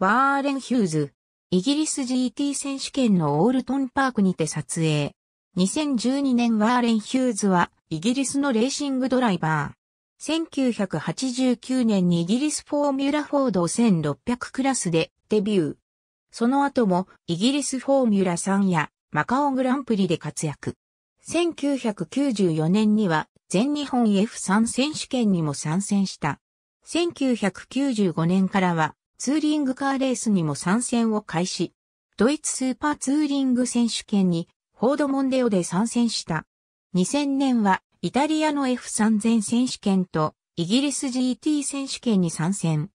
ワーレン・ヒューズ、イギリス GT 選手権のオールトンパークにて撮影。2012年ワーレン・ヒューズは、イギリスのレーシングドライバー。1989年にイギリスフォーミュラフォード1600クラスでデビュー。その後もイギリスフォーミュラ3やマカオグランプリで活躍。1994年には全日本 F3 選手権にも参戦した。1995年からはツーリングカーレースにも参戦を開始。ドイツスーパーツーリング選手権にフォードモンデオで参戦した。2000年はイタリアの F3000 選手権とイギリス GT 選手権に参戦。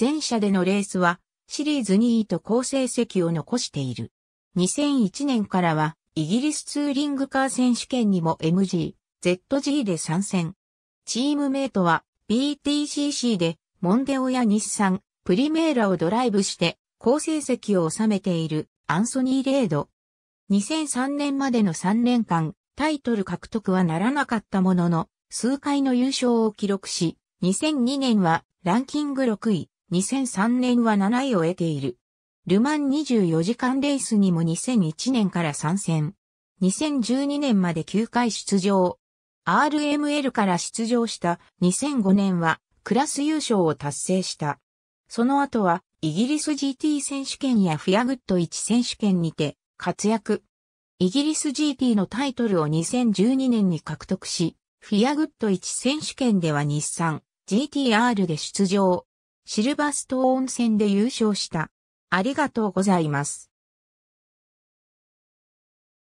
前者でのレースはシリーズ2位と好成績を残している。2001年からはイギリスツーリングカー選手権にも MG、ZG で参戦。チームメイトは BTCC でモンデオや日産、プリメーラをドライブして好成績を収めているアンソニー・レード。2003年までの3年間、タイトル獲得はならなかったものの、数回の優勝を記録し、2002年はランキング6位、2003年は7位を得ている。ルマン24時間レースにも2001年から参戦。2012年まで9回出場。RML から出場した2005年はクラス優勝を達成した。その後は、イギリス GT 選手権やフィアグッド1選手権にて活躍。イギリス GT のタイトルを2012年に獲得し、フィアグッド1選手権では日産 GTR で出場。シルバーストーン戦で優勝した。ありがとうございます。